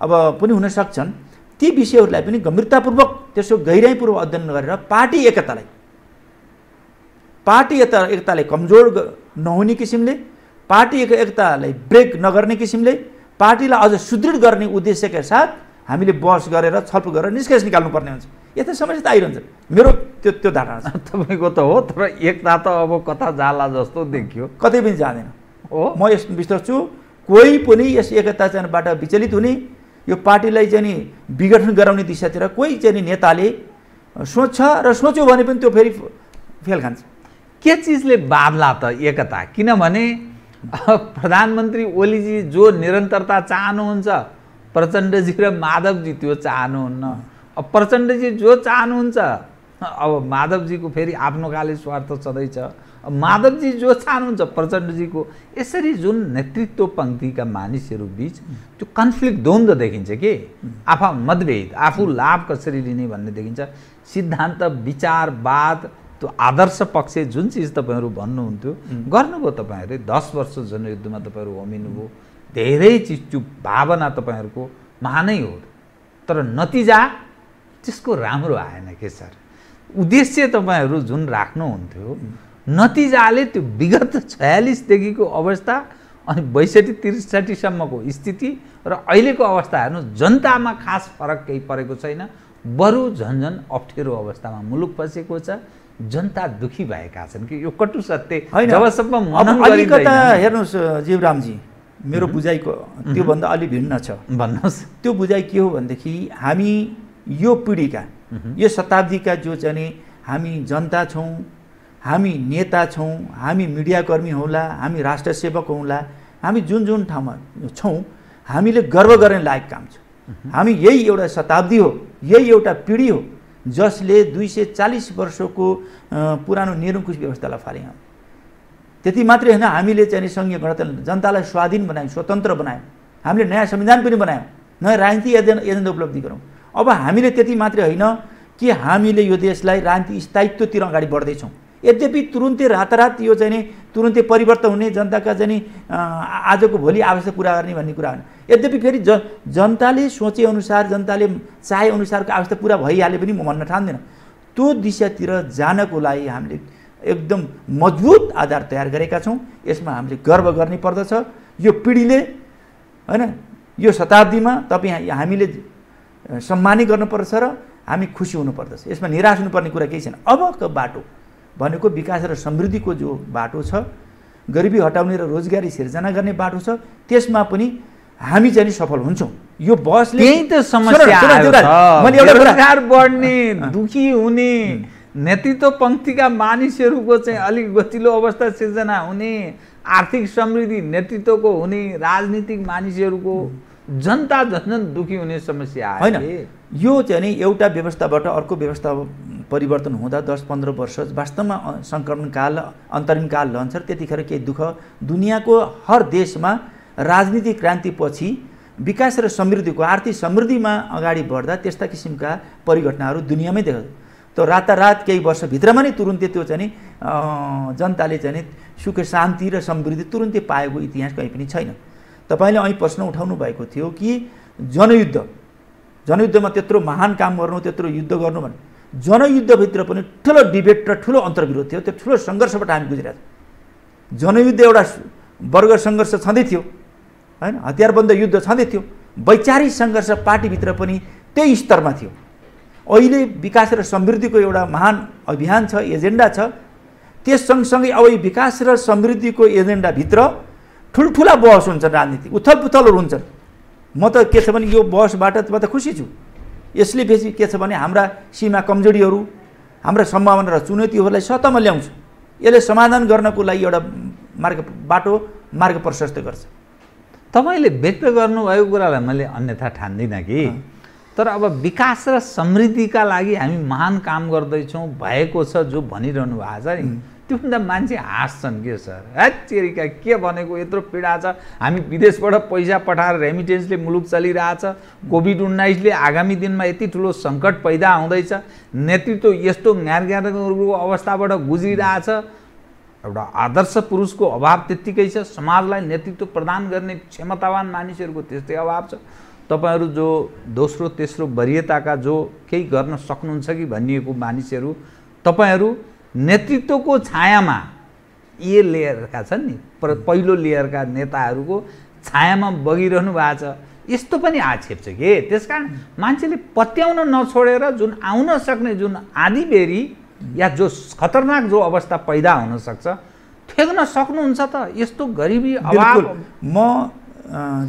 अब पनि हुन सक्छन् ती विषयहरूलाई पनि गम्भीरतापूर्वक त्यसको गहिराइपूर्वक अध्ययन गरेर पार्टी एकतालाई पार्टी एकता एकतालाई कमजोर नहुने किसिमले पार्टीको एकतालाई ब्रेक नगर्ने किसिमले पार्टीलाई अझ सुदृढ गर्ने उद्देश्यका साथ हामीले बहस गरेर छलफल गरेर निष्कर्ष निकाल्नुपर्ने हुन्छ यता समस्या त आइरहन्छ मेरो त्यो त्यो धारणा छ *laughs* तपाईँको त हो तर एकता त अब कता जाला जस्तो देखियो कतै पनि जाँदैन हो म यस विश्वास छु कोही पनि यस एकता चाहिँबाट विचलित हुने यो पार्टीलाई चाहिँ नि विघटन गराउने दिशातिर कोही चाहिँ नेताले सोच्छ र सोच्यो भने पनि त्यो फेरि फेल खान्छ के चिजले बाँध्ला त एकता किनभने *laughs* प्रधानमन्त्री ओलीजी जो निरन्तरता चाहनुहुन्छ प्रचण्डजी र माधवजी त्यो चाहनुहुन्न अब प्रचण्डजी जो चाहनुहुन्छ अब माधवजीको फेरि आफ्नो काले स्वार्थ छँदैछ माधवजी जो चाहनुहुन्छ प्रचण्डजीको यसरी जुन नेतृत्व पङ्क्तिका मानिसहरू बिच त्यो कन्फ्लिक्ट द्वन्द्व देखिन्छ कि आफा मतभेद आफू लाभ कसरी लिने भन्ने देखिन्छ सिद्धान्त विचारवाद त्यो आदर्श पक्ष जुन चिज तपाईँहरू भन्नुहुन्थ्यो गर्नुभयो तपाईँहरूले दस वर्ष जनयुद्धमा तपाईँहरू होमिनुभयो धेरै चिज त्यो भावना तपाईँहरूको महानै हो तर नतिजा त्यसको राम्रो आएन के सर उद्देश्य तपाईँहरू जुन राख्नुहुन्थ्यो नतिजाले त्यो विगत छयालिसदेखिको अवस्था अनि बैसठी त्रिसठीसम्मको स्थिति र अहिलेको अवस्था हेर्नु जनतामा खास फरक केही परेको छैन बरु झन्झन अप्ठ्यारो अवस्थामा मुलुक फँसेको छ जनता दुखी भएका छन् कि यो कटु सत्य होइन जबसम्म अलिकता हेर्नुहोस् जीवरामजी मेरो बुझाइको त्योभन्दा अलि भिन्न छ भन्नुहोस् त्यो बुझाइ के हो भनेदेखि हामी यो पिँढीका यो शताब्दीका जो चाहिँ हामी जनता छौँ हामी नेता छौँ हामी मिडियाकर्मी हौँला हामी राष्ट्र सेवक हौँला हामी जुन जुन ठाउँमा छौँ हामीले गर्व गर्ने लायक काम छ हामी यही एउटा शताब्दी हो यही एउटा पिँढी हो जसले दुई सय चालिस वर्षको पुरानो निरङ्कुश व्यवस्थालाई फाल्यौँ त्यति मात्रै होइन हामीले चाहिँ सङ्घीय गणतन्त्र जनतालाई स्वाधीन बनायौँ स्वतन्त्र बनायौँ हामीले नयाँ संविधान पनि बनायौँ नयाँ राजनीतिक एजेन्डा एजेन्डा उपलब्धि गरौँ अब हामीले त्यति मात्रै होइन कि हामीले यो देशलाई राजनीति स्थायित्वतिर अगाडि बढ्दैछौँ यद्यपि तुरुन्तै रातारात यो चाहिँ नि तुरुन्तै परिवर्तन हुने जनताका चाहिँ नि आजको भोलि आवश्यक पुरा गर्ने भन्ने कुरा होइन यद्यपि फेरि ज जनताले सोचेअनुसार जनताले चाहेअनुसारको आवश्यकता पुरा भइहाले पनि म भन्न ठान्दिनँ त्यो दिशातिर जानको लागि हामीले एकदम मजबुत आधार तयार गरेका छौँ यसमा हामीले गर्व गर्ने पर्दछ यो पिँढीले होइन यो शताब्दीमा तपाईँ हामीले सम्मानै गर्नुपर्दछ र हामी खुसी हुनुपर्दछ यसमा निराश हुनुपर्ने कुरा केही छैन अबको बाटो भनेको विकास र समृद्धिको जो बाटो छ गरिबी हटाउने र रोजगारी सिर्जना गर्ने बाटो छ त्यसमा पनि हामी चाहिँ सफल हुन्छौँ यो बसले त समस्या बढ्ने दुखी हुने नेतृत्व पङ्क्तिका मानिसहरूको चाहिँ अलिक गतिलो अवस्था सिर्जना हुने आर्थिक समृद्धि नेतृत्वको हुने राजनीतिक मानिसहरूको जनता झन् दुखी हुने समस्या होइन यो चाहिँ एउटा व्यवस्थाबाट अर्को व्यवस्था परिवर्तन हुँदा दस पन्ध्र वर्ष वास्तवमा सङ्क्रमणकाल अन्तरिमकाल रहन्छ त्यतिखेर केही दुःख दुनियाँको हर देशमा राजनीतिक क्रान्तिपछि विकास र समृद्धिको आर्थिक समृद्धिमा अगाडि बढ्दा त्यस्ता किसिमका परिघटनाहरू दुनियाँमै देख त रातारात केही वर्षभित्रमा नै तुरुन्तै त्यो चाहिँ जनताले चाहिँ सुख शान्ति र समृद्धि तुरुन्तै पाएको इतिहास कहीँ पनि छैन तपाईँले अहिले प्रश्न उठाउनु भएको थियो कि जनयुद्ध जनयुद्धमा त्यत्रो महान काम गर्नु त्यत्रो युद्ध गर्नु भने जनयुद्धभित्र पनि ठुलो डिबेट र ठुलो अन्तर्विरोध थियो त्यो ठुलो सङ्घर्षबाट हामी गुजिरहेको छौँ जनयुद्ध एउटा वर्ग सङ्घर्ष छँदै थियो होइन हतियारबन्द युद्ध छँदै थियो वैचारिक सङ्घर्ष पार्टीभित्र पनि त्यही स्तरमा थियो अहिले विकास र समृद्धिको एउटा महान अभियान छ एजेन्डा छ त्यस सँगसँगै अब विकास र समृद्धिको एजेन्डाभित्र ठुल्ठुला बहस हुन्छन् राजनीति उथल पुथलहरू हुन्छन् म त के छ भने यो बहसबाट म त खुसी छु यसले बेसी के छ भने हाम्रा सीमा कमजोरीहरू हाम्रा सम्भावना र चुनौतीहरूलाई सतहमा ल्याउँछ यसले समाधान गर्नको लागि एउटा मार्ग बाटो मार्ग प्रशस्त गर्छ तपाईँले व्यक्त गर्नुभएको कुरालाई मैले अन्यथा ठान्दिनँ कि तर अब विकास र समृद्धिका लागि हामी महान काम गर्दैछौँ भएको छ जो भनिरहनु भएको छ नि त्यो पनि त मान्छे हाँस्छन् के सर हेचेरिका के भनेको यत्रो पीडा छ हामी विदेशबाट पैसा पठाएर रेमिटेन्सले मुलुक चलिरहेछ कोभिड उन्नाइसले आगामी दिनमा यति ठुलो सङ्कट पैदा हुँदैछ नेतृत्व यस्तो ज्ञान ज्ञानको अवस्थाबाट गुज्रिरहेछ एउटा आदर्श पुरुषको अभाव त्यत्तिकै छ समाजलाई नेतृत्व प्रदान गर्ने क्षमतावान मानिसहरूको त्यस्तै अभाव छ तपाईँहरू जो दोस्रो तेस्रो वरियताका जो केही गर्न सक्नुहुन्छ कि भनिएको मानिसहरू तपाईँहरू नेतृत्वको छायामा ए लेयरका छन् नि पहिलो लेयरका नेताहरूको छायामा बगिरहनु भएको छ यस्तो पनि आक्षेप छ के त्यस कारण मान्छेले पत्याउन नछोडेर जुन आउन सक्ने जुन आधीबेरी या जो खतरनाक जो अवस्था पैदा हुनसक्छ फेक्न सक्नुहुन्छ त यस्तो गरिबी अभाव म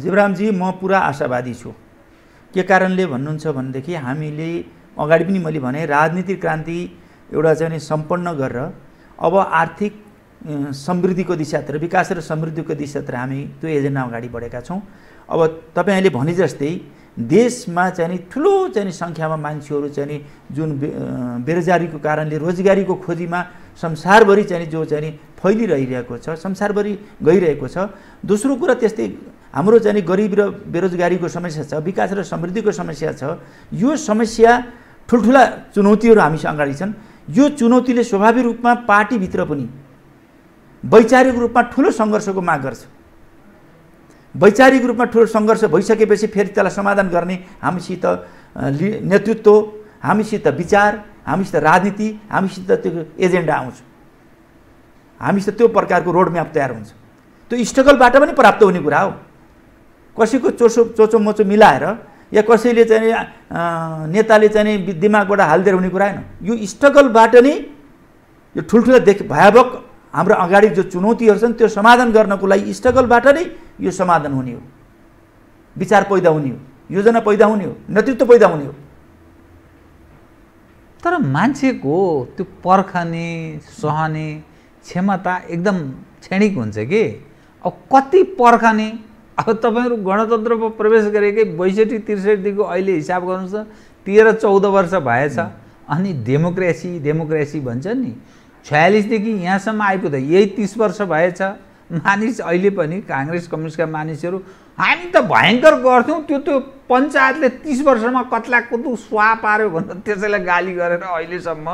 जीवरामजी म पुरा आशावादी छु के कारणले भन्नुहुन्छ भनेदेखि हामीले अगाडि पनि मैले भने राजनीतिक क्रान्ति एउटा चाहिँ नि सम्पन्न गरेर अब आर्थिक समृद्धिको दिशातिर विकास र समृद्धिको दिशातिर हामी त्यो एजेन्डा अगाडि बढेका छौँ अब तपाईँहरूले भने जस्तै देशमा चाहिँ नि ठुलो चाहिँ नि सङ्ख्यामा मान्छेहरू चाहिँ नि जुन बेरोजगारीको कारणले रोजगारीको खोजीमा संसारभरि चाहिँ जो चाहिँ नि फैलिरहिरहेको छ संसारभरि गइरहेको छ दोस्रो कुरा त्यस्तै हाम्रो चाहिँ गरिब र बेरोजगारीको समस्या छ विकास र समृद्धिको समस्या छ यो समस्या ठुल्ठुला चुनौतीहरू हामीसँग अगाडि छन् यो चुनौतीले स्वाभाविक रूपमा पार्टीभित्र पनि वैचारिक रूपमा ठुलो सङ्घर्षको माग गर्छ वैचारिक रूपमा ठुलो सङ्घर्ष भइसकेपछि फेरि त्यसलाई समाधान गर्ने हामीसित नेतृत्व हामीसित विचार हामीसित राजनीति हामीसित त्यो एजेन्डा आउँछ हामीसित त्यो प्रकारको रोडम्याप तयार हुन्छ त्यो स्ट्रगलबाट पनि प्राप्त हुने कुरा हो कसैको चोसो चोचो मोचो मिलाएर या कसैले चाहिँ नेताले चाहिँ दिमागबाट हालिदिएर हुने कुरा होइन यो स्ट्रगलबाट नै यो ठुल्ठुला देख भयावक हाम्रो अगाडि जो चुनौतीहरू छन् त्यो समाधान गर्नको लागि स्ट्रगलबाट नै यो समाधान हुने हो विचार पैदा हुने हो योजना पैदा हुने हो नेतृत्व पैदा हुने हो तर मान्छेको त्यो पर्खने सहने क्षमता एकदम क्षणिक हुन्छ कि अब कति पर्खने अब तपाईँहरू गणतन्त्रमा प्रवेश गरेकै बैसठी त्रिसठीदेखिको अहिले हिसाब गर्नुहोस् त तेह्र चौध वर्ष भएछ अनि डेमोक्रेसी डेमोक्रेसी भन्छ नि छयालिसदेखि यहाँसम्म आइपुग्दा यही तिस वर्ष भएछ मानिस अहिले पनि काङ्ग्रेस कम्युनिस्टका मानिसहरू हामी त भयङ्कर गर्थ्यौँ त्यो त्यो पञ्चायतले तिस वर्षमा कत्ला कुदु स्वा पार्यो भनेर त्यसैलाई गाली गरेर अहिलेसम्म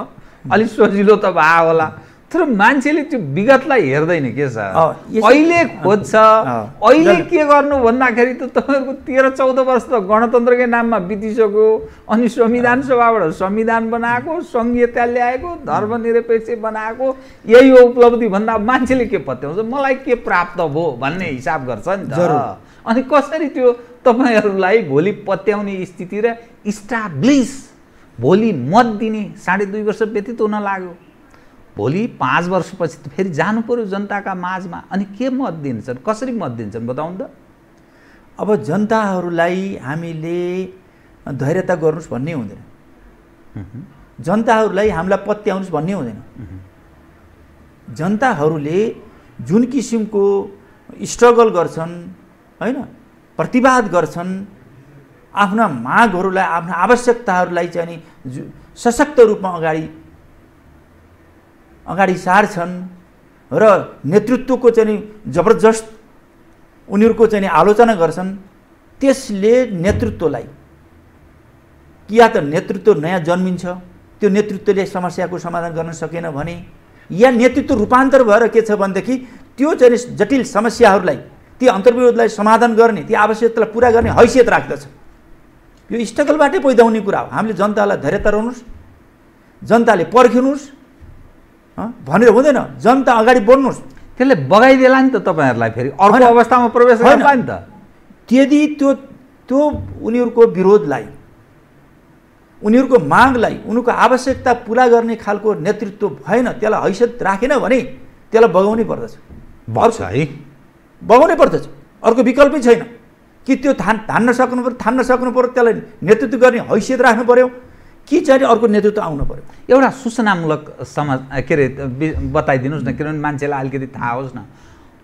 अलिक सजिलो त भयो होला तर मान्छेले त्यो विगतलाई हेर्दैन के छ अहिले खोज्छ अहिले के गर्नु भन्दाखेरि त तपाईँहरूको तेह्र चौध वर्ष त गणतन्त्रकै नाममा बितिसक्यो अनि संविधान सभाबाट संविधान बनाएको सङ्घीयता ल्याएको धर्मनिरपेक्ष बनाएको यही हो उपलब्धि भन्दा मान्छेले के पत्याउँछ मलाई के प्राप्त भयो भन्ने हिसाब गर्छ नि त अनि कसरी त्यो तपाईँहरूलाई भोलि पत्याउने स्थिति र इस्टाब्लिस भोलि मत दिने साढे दुई वर्ष व्यतीत हुन लाग्यो भोलि पाँच वर्षपछि त फेरि जानु पऱ्यो जनताका माझमा अनि के मत दिन्छन् कसरी मत दिन्छन् बताउनु त अब जनताहरूलाई हामीले धैर्यता गर्नुहोस् भन्ने हुँदैन जनताहरूलाई हामीलाई पत्याउनुहोस् भन्ने हुँदैन जनताहरूले जुन किसिमको स्ट्रगल गर्छन् होइन प्रतिवाद गर्छन् आफ्ना मागहरूलाई आफ्ना आवश्यकताहरूलाई चाहिँ अनि सशक्त रूपमा अगाडि अगाडि सार छन् र नेतृत्वको चाहिँ जबरजस्त उनीहरूको चाहिँ आलोचना गर्छन् त्यसले नेतृत्वलाई या त नेतृत्व नयाँ जन्मिन्छ त्यो नेतृत्वले समस्याको समाधान गर्न सकेन भने या नेतृत्व रूपान्तर भएर के छ भनेदेखि त्यो चाहिँ जटिल समस्याहरूलाई ती अन्तर्विरोधलाई समाधान गर्ने ती आवश्यकतालाई पुरा गर्ने हैसियत राख्दछ यो स्ट्रगलबाटै पैदा हुने कुरा हो हामीले जनतालाई धैर्यता रहनुहोस् जनताले पर्खिनुहोस् भनेर हुँदैन जनता अगाडि बढ्नुहोस् त्यसले बगाइदिएला नि त तपाईँहरूलाई फेरि अर्को अवस्थामा प्रवेश गर्ला नि त यदि त्यो त्यो उनीहरूको विरोधलाई उनीहरूको मागलाई उनीहरूको आवश्यकता पुरा गर्ने खालको नेतृत्व भएन त्यसलाई हैसियत राखेन भने त्यसलाई बगाउनै पर्दछ भर्छ है बगाउनै पर्दछ अर्को विकल्पै छैन कि त्यो थान् थान्न सक्नु पऱ्यो थान्न सक्नु पऱ्यो त्यसलाई नेतृत्व गर्ने हैसियत राख्नु पऱ्यो के चाहिँ अर्को नेतृत्व आउनु पऱ्यो एउटा सूचनामूलक समाज के अरे बताइदिनुहोस् न किनभने मान्छेलाई अलिकति थाहा होस् न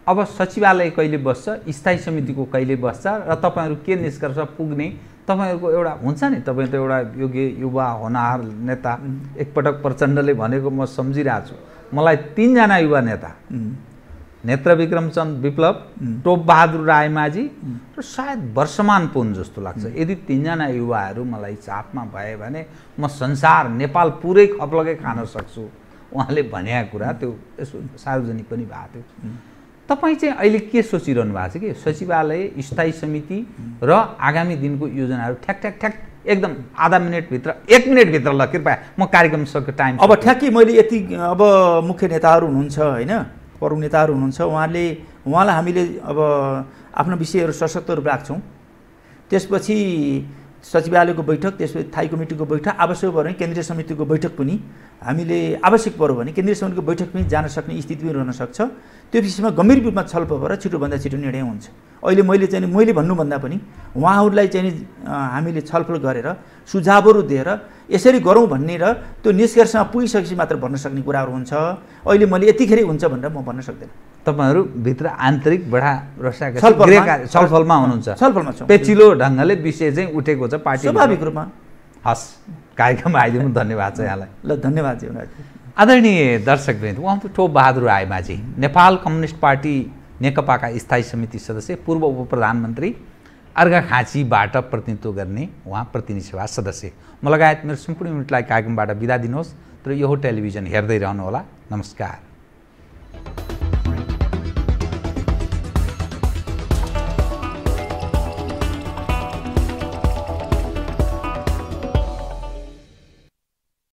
अब सचिवालय कहिले बस्छ स्थायी समितिको कहिले बस्छ र तपाईँहरू के निष्कर्ष पुग्ने तपाईँहरूको एउटा हुन्छ नि तपाईँ त एउटा योग्य युवा होनहार नेता एकपटक प्रचण्डले भनेको म सम्झिरहेको छु मलाई तिनजना युवा नेता नेत्र विक्रमचन्द विप्लव टोपबहादुर रायमाझी र सायद वर्षमान पुन जस्तो लाग्छ यदि तिनजना युवाहरू मलाई चापमा भए भने म संसार नेपाल पुरै खप्लगै खान सक्छु उहाँले भनेका कुरा त्यो यसो सार्वजनिक पनि भएको थियो तपाईँ चाहिँ अहिले के सोचिरहनु भएको छ कि सचिवालय स्थायी समिति र आगामी दिनको योजनाहरू ठ्याक ठ्याक ठ्याक एकदम आधा मिनटभित्र एक मिनटभित्र ल कृपया म कार्यक्रम सकेको टाइम अब ठ्याक्की मैले यति अब मुख्य नेताहरू हुनुहुन्छ होइन प्रमुख नेताहरू हुनुहुन्छ उहाँले उहाँलाई हामीले अब आफ्नो विषयहरू सशक्त रूप राख्छौँ त्यसपछि सचिवालयको बैठक त्यसपछि थाई कमिटीको बैठक आवश्यक पऱ्यो भने केन्द्रीय समितिको बैठक पनि हामीले आवश्यक पऱ्यो भने केन्द्रीय समितिको बैठक पनि जान सक्ने स्थिति पनि रहन सक्छ त्यो विषयमा गम्भीर रूपमा छलफल भएर छिटोभन्दा छिटो निर्णय हुन्छ अहिले मैले चाहिँ मैले भन्नुभन्दा पनि उहाँहरूलाई चाहिँ हामीले छलफल गरेर सुझावहरू दिएर यसरी गरौँ भन्ने र त्यो निष्कर्षमा पुगिसकेपछि मात्र भन्न सक्ने कुराहरू हुन्छ अहिले मैले यतिखेरै हुन्छ भनेर म भन्न सक्दिनँ तपाईँहरू भित्र आन्तरिक बढा छलफलमा हुनुहुन्छ छलफलमा छ पेचिलो ढङ्गले विषय चाहिँ उठेको छ पार्टी स्वाभाविक रूपमा हस् कार्यक्रममा आइदिनु धन्यवाद छ यहाँलाई ल धन्यवाद जी आदरणीय दर्शकवृन्द उहाँ त ठोप बहादुर आएमाझी नेपाल कम्युनिस्ट पार्टी नेकपाका स्थायी समिति सदस्य पूर्व उप प्रधानमन्त्री अर्घाखाँचीबाट प्रतिनिधित्व गर्ने उहाँ प्रतिनिधि सभा सदस्य म लगायत मेरो सम्पूर्ण युनिटलाई कार्यक्रमबाट बिदा दिनुहोस् तर यो टेलिभिजन हेर्दै रहनुहोला नमस्कार